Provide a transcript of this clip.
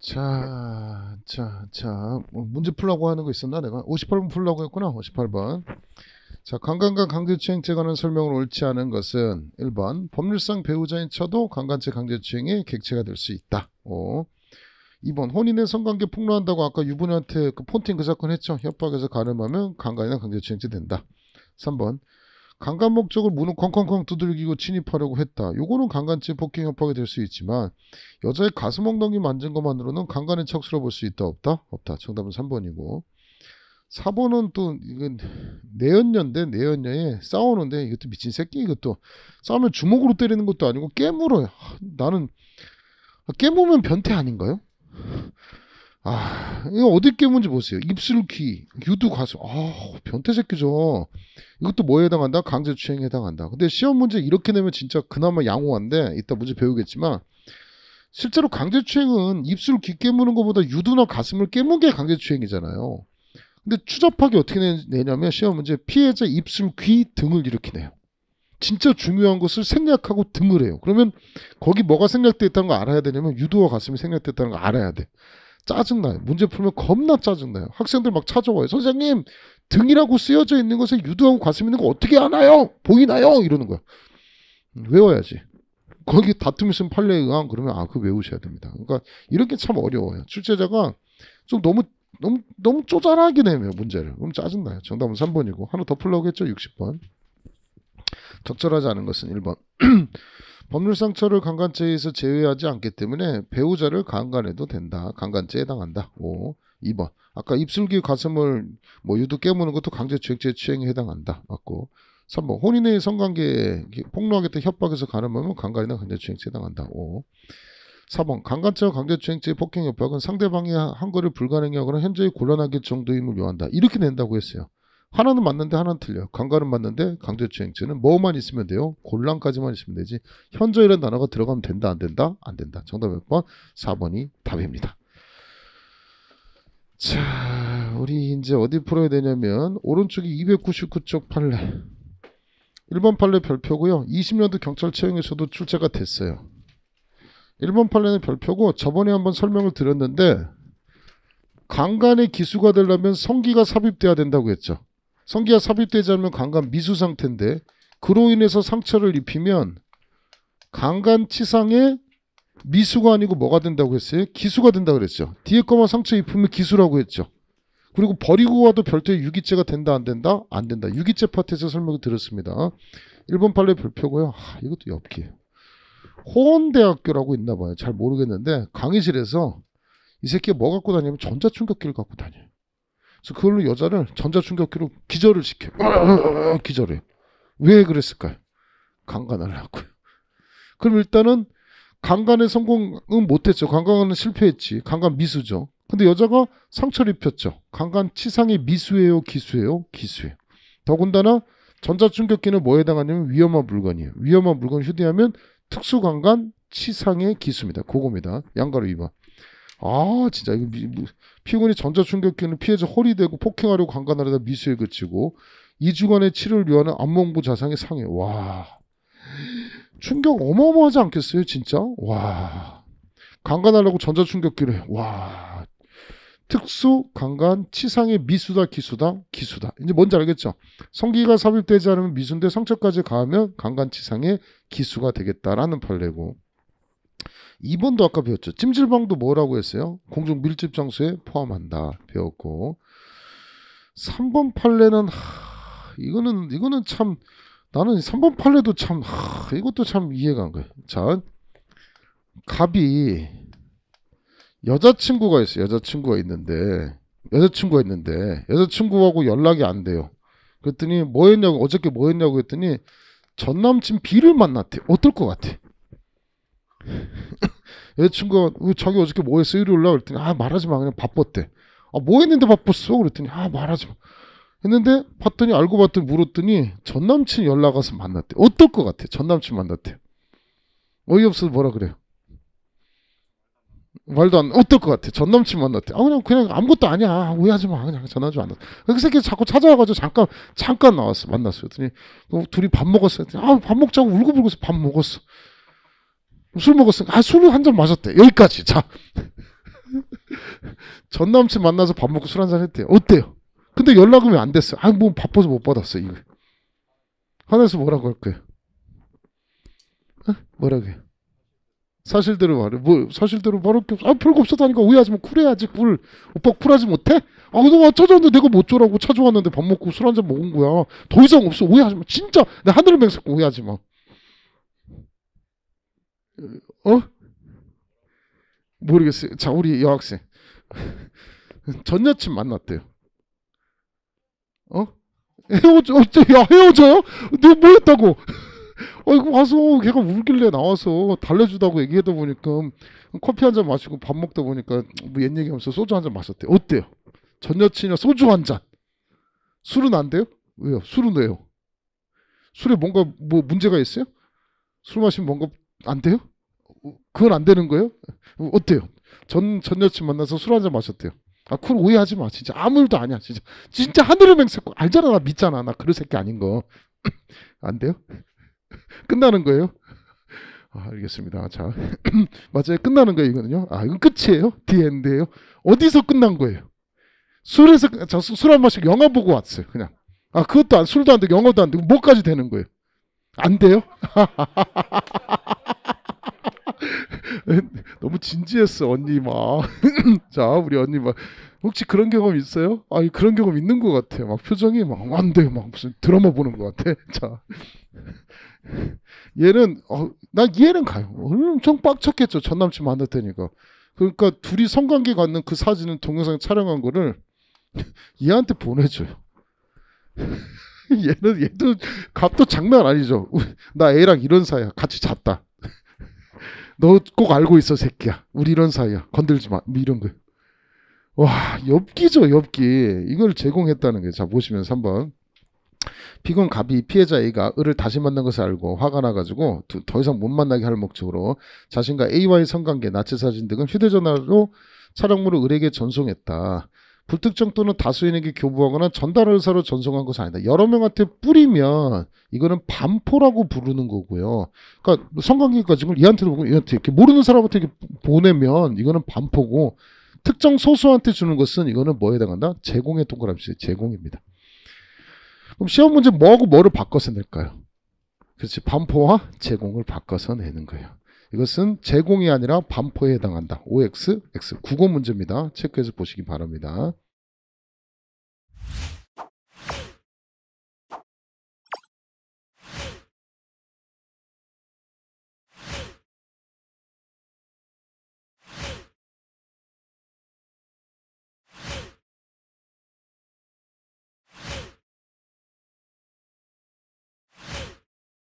자, 자, 자. 뭐 문제 풀라고 하는 거 있었나 내가? 58번 풀라고 했구나. 58번. 자, 강간과 강제추행죄 관한 설명을 옳지 않은 것은 1번 법률상 배우자인 처도 강간죄 강제추행의 객체가 될 수 있다. 5. 2번 혼인의 성관계 폭로한다고 아까 유부녀한테 그 폰팅 그 사건 했죠. 협박에서 가늠하면 강간이나 강제추행죄 된다. 3번 강간 목적을 문을 쾅쾅쾅 두들기고 침입하려고 했다. 요거는 강간죄 폭행 협박이 될 수 있지만 여자의 가슴 엉덩이 만진 것만으로는 강간의 척수라 볼수 있다 없다? 없다. 정답은 3번이고 4번은 또 이건 내연녀인데 내연녀에 싸우는데 이것도 미친 새끼 이것도 싸우면 주먹으로 때리는 것도 아니고 깨물어요. 나는 아, 깨물면 변태 아닌가요? 아, 이거 어디 깨문지 보세요. 입술 귀, 유두 가슴. 아, 변태 새끼죠. 이것도 뭐에 해당한다? 강제추행에 해당한다. 근데 시험 문제 이렇게 내면 진짜 그나마 양호한데, 이따 문제 배우겠지만, 실제로 강제추행은 입술 귀 깨무는 것보다 유두나 가슴을 깨무게 강제추행이잖아요. 근데 추접하게 어떻게 내냐면 시험 문제 피해자 입술 귀 등을 이렇게 내요. 진짜 중요한 것을 생략하고 등을 해요. 그러면 거기 뭐가 생략됐다는거 알아야 되냐면 유두와 가슴이 생략됐다는 거 알아야 돼. 짜증나요. 문제 풀면 겁나 짜증나요. 학생들 막 찾아와요. 선생님 등이라고 쓰여져 있는 것에 유두하고 가슴 있는 거 어떻게 아나요? 보이나요? 이러는 거야. 외워야지. 거기 다툼 있으면 판례에 의한 그러면 아 그 외우셔야 됩니다. 그러니까 이렇게참 어려워요. 출제자가 좀 너무 너무 너무 쪼잘하게 내면 문제를 그럼 짜증나요. 정답은 3번이고 하나 더 풀라고 했죠 60번. 적절하지 않은 것은 1번. 법률상처를 강간죄에서 제외하지 않기 때문에 배우자를 강간해도 된다. 강간죄에 해당한다. 오, 2번. 아까 입술기 가슴을 뭐유두 깨무는 것도 강제추행죄 추행에 해당한다. 맞고. 3번. 혼인의 성관계에 폭로하겠다 협박해서 가늠하면 강간이나 강제추행죄에 해당한다. 오. 4번 강간죄와 강제추행죄의 폭행협박은 상대방이 한 거를 불가능히 하거나 현저히 곤란하게 정도임을 요한다. 이렇게 낸다고 했어요. 하나는 맞는데 하나는 틀려요. 강간은 맞는데 강제추행죄는 뭐만 있으면 돼요? 곤란까지만 있으면 되지. 현저이라는 단어가 들어가면 된다 안 된다? 안 된다. 정답 몇 번? 4번이 답입니다. 자, 우리 이제 어디 풀어야 되냐면 오른쪽이 299쪽 판례. 1번 판례 별표고요. 20년도 경찰 채용에서도 출제가 됐어요. 1번 판례는 별표고 저번에 한번 설명을 드렸는데 강간의 기수가 되려면 성기가 삽입돼야 된다고 했죠. 성기가 삽입되지 않으면 강간 미수 상태인데 그로 인해서 상처를 입히면 강간 치상에 미수가 아니고 뭐가 된다고 했어요? 기수가 된다고 그랬죠. 뒤에 거만 상처 입으면 기수라고 했죠. 그리고 버리고 와도 별도의 유기죄가 된다 안 된다? 안 된다. 유기죄 파트에서 설명을 드렸습니다 일본 판례 별표고요. 아, 이것도 엽기예요. 호원대학교라고 있나 봐요. 잘 모르겠는데 강의실에서 이 새끼 뭐 갖고 다니면 전자충격기를 갖고 다녀요. 그래서 그걸로 여자를 전자충격기로 기절을 시켜. 기절해. 왜 그랬을까요? 강간을 하고요. 그럼 일단은 강간의 성공은 못했죠. 강간은 실패했지. 강간 미수죠. 근데 여자가 상처를 입혔죠. 강간 치상이 미수예요, 기수예요, 기수예요. 더군다나 전자충격기는 뭐에 해당하냐면 위험한 물건이에요. 위험한 물건을 휴대하면 특수강간 치상의 기수입니다. 고겁니다. 양가로 위반. 아 진짜 이거 미, 피고이 전자충격기는 피해자 허리 대고 폭행하려고 강간하려다 미수에 그치고 2주간의 치료를 요하는 안몽부 자상의 상해 와 충격 어마어마하지 않겠어요 진짜 와 강간하려고 전자충격기를 와 특수 강간 치상의 미수다 기수다 기수다 이제 뭔지 알겠죠 성기가 삽입되지 않으면 미수인데 상처까지 가하면 강간 치상의 기수가 되겠다라는 판례고 2번도 아까 배웠죠. 찜질방도 뭐라고 했어요? 공중 밀집 장소에 포함한다. 배웠고 3번 판례는 하, 이거는 이거는 참 나는 3번 판례도 참 하, 이것도 참 이해가 안 가요. 자, 갑이 여자친구가 있어요. 여자친구가 있는데 여자친구가 있는데 여자친구하고 연락이 안 돼요. 그랬더니 뭐 했냐고 어저께 뭐 했냐고 했더니 전남친 B를 만났대. 어떨 것 같아? 여자친구가 자기 어저께 뭐 했어? 일요일 날 그랬더니 아 말하지 마 그냥 바빴대 아뭐 했는데 바빴어? 그랬더니 아 말하지 마 했는데 봤더니 알고 봤더니 물었더니 전 남친 연락 와서 만났대 어떨 것 같아? 전 남친 만났대 어이없어서 뭐라 그래요? 말도 안 어떨 것 같아? 전 남친 만났대. 아 그냥 그냥 아무것도 아니야. 오해하지 마. 그냥 전화 좀안 왔어. 그 새끼 자꾸 찾아와가지고 잠깐 잠깐 나왔어. 만났어. 그랬더니 어, 둘이 밥 먹었어. 아 밥 먹자고 울고불고서 밥 먹었어. 술 먹었으니까 아 술을 한잔 마셨대 여기까지 자 전남친 만나서 밥 먹고 술 한 잔 했대요 어때요 근데 연락은 왜안 됐어요 아뭐 바빠서 못 받았어 이거 화내서 뭐라고 할 거예요 어? 뭐라고 해요 사실대로 말해 뭐 사실대로 말할 게 없어 아 별거 없었다니까 오해하지 마 쿨해야지 쿨 오빠 쿨하지 못해 아너 찾아왔는데 내가 못 뭐 줘라고 찾아왔는데 밥 먹고 술 한 잔 먹은 거야 더 이상 없어 오해하지 마 진짜 내 하늘을 맹세고 오해하지 마 어? 모르겠어요. 자, 우리 여학생. 전 여친 만났대요. 어? 헤어져, 야, 헤어져요? 내가 뭐 했다고? 아이고, 어, 와서 걔가 울길래 나와서 달래주다고 얘기하다 보니까 커피 한 잔 마시고 밥 먹다 보니까 뭐 옛 얘기하면서 소주 한 잔 마셨대. 어때요? 전 여친이랑 소주 한 잔. 술은 안 돼요? 왜요? 술은 왜요? 술에 뭔가 뭐 문제가 있어요? 술 마시면 뭔가 안 돼요? 그건 안 되는 거예요? 어때요? 전, 전 여친 만나서 술 한 잔 마셨대요. 아, 그걸 오해하지 마. 진짜 아무 일도 아니야. 진짜. 진짜 하늘을 맹세고 알잖아. 나 믿잖아. 나 그럴 새끼 아닌 거. 안 돼요? 끝나는 거예요? 아, 알겠습니다. 자. 맞아요. 끝나는 거예요, 이거는요. 아, 이건 끝이에요. 디엔드예요. 어디서 끝난 거예요? 술에서 저술한 마시고 영화 보고 왔어요. 그냥. 아, 그것도 안 술도 안 되고 영어도 안 되고 뭐까지 되는 거예요? 안 돼요? 너무 진지했어 언니 막. 자 우리 언니 막 혹시 그런 경험 있어요? 아 그런 경험 있는 것 같아. 막 표정이 막 안돼 막 무슨 드라마 보는 것 같아. 자 얘는 어, 나해는 가요. 엄청 빡쳤겠죠 전 남친 만날 테니까. 그러니까 둘이 성관계 갖는 그사진을 동영상 촬영한 거를 얘한테 보내줘요. 얘는 얘도 값도 장난 아니죠. 나 애랑 이런 사이야. 같이 잤다. 너꼭 알고 있어 새끼야. 우리 이런 사이야. 건들지 마. 뭐 이런 거. 와 엽기죠 엽기. 이걸 제공했다는 게자 보시면 3번. 피곤 갑이 피해자 A가 을을 다시 만난 것을 알고 화가 나가지고 더 이상 못 만나게 할 목적으로 자신과 A와의 성관계, 나체 사진 등을 휴대전화로 촬영물을 을에게 전송했다. 불특정 또는 다수인에게 교부하거나 전달 의사로 전송한 것은 아니다. 여러 명한테 뿌리면 이거는 반포라고 부르는 거고요. 그러니까 성관계까지 이한테 보고 이한테 이렇게 모르는 사람한테 이렇게 보내면 이거는 반포고 특정 소수한테 주는 것은 이거는 뭐에 해당한다? 제공의 동그라미 제공입니다. 그럼 시험 문제 뭐하고 뭐를 바꿔서 낼까요? 그렇지 반포와 제공을 바꿔서 내는 거예요. 이것은 제공이 아니라 반포에 해당한다. OX, X. 국어 문제입니다. 체크해서 보시기 바랍니다.